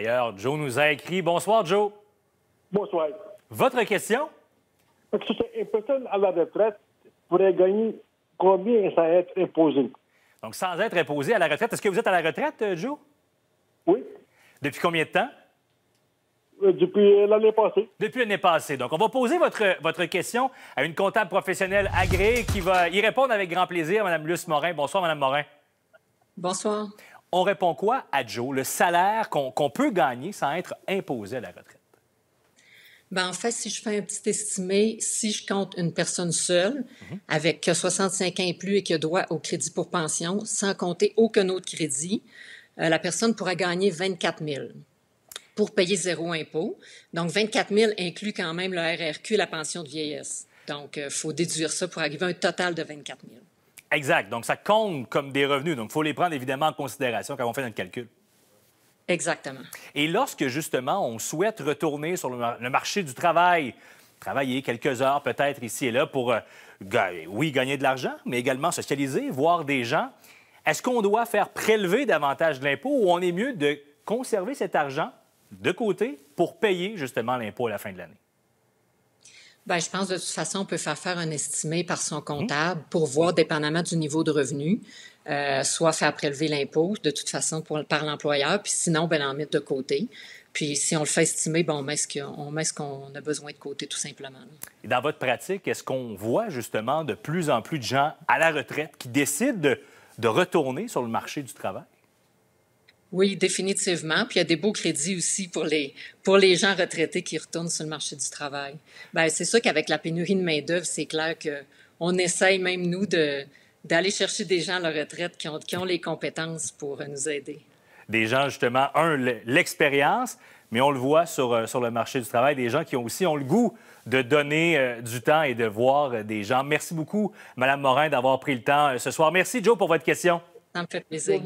D'ailleurs, Joe nous a écrit. Bonsoir, Joe. Bonsoir. Votre question? Une personne à la retraite pourrait gagner combien sans être imposé? Donc, sans être imposé à la retraite. Est-ce que vous êtes à la retraite, euh, Joe? Oui. Depuis combien de temps? Euh, depuis euh, l'année passée. Depuis l'année passée. Donc, on va poser votre, votre question à une comptable professionnelle agréée qui va y répondre avec grand plaisir, Mme Luce Morin. Bonsoir, Mme Morin. Bonsoir. On répond quoi à Joe? Le salaire qu'on peut gagner sans être imposé à la retraite? Ben, en fait, si je fais un petit estimé, si je compte une personne seule mhm. avec 65 ans et plus et qui a droit au crédit pour pension, sans compter aucun autre crédit, euh, la personne pourra gagner 24 000 pour payer zéro impôt. Donc, 24 000 inclut quand même le RRQ et la pension de vieillesse. Donc, il euh, faut déduire ça pour arriver à un total de 24 000. Exact. Donc, ça compte comme des revenus. Donc, il faut les prendre évidemment en considération quand on fait notre calcul. Exactement. Et lorsque, justement, on souhaite retourner sur le, marché du travail, travailler quelques heures peut-être ici et là pour, euh, oui, gagner de l'argent, mais également socialiser, voir des gens, est-ce qu'on doit faire prélever davantage de l'impôt ou on est mieux de conserver cet argent de côté pour payer, justement, l'impôt à la fin de l'année? Bien, je pense de toute façon, on peut faire faire un estimé par son mhm. comptable pour voir, dépendamment du niveau de revenu, euh, soit faire prélever l'impôt de toute façon par l'employeur, puis sinon, ben, l'en mettre de côté. Puis si on le fait estimer, ben, on met ce qu'on a besoin de côté, tout simplement. dans votre pratique, est-ce qu'on voit justement de plus en plus de gens à la retraite qui décident de retourner sur le marché du travail? Oui, définitivement. Puis il y a des beaux crédits aussi pour les pour les gens retraités qui retournent sur le marché du travail. Bien, c'est sûr qu'avec la pénurie de main d'œuvre, c'est clair que on essaye même nous de d'aller chercher des gens à la retraite qui ont, qui ont les compétences pour euh, nous aider. Des gens justement, un l'expérience, mais on le voit sur euh, sur le marché du travail, des gens qui ont aussi ont le goût de donner euh, du temps et de voir des gens. Merci beaucoup, Madame Morin, d'avoir pris le temps ce soir. Merci Joe pour votre question. Ça me fait plaisir.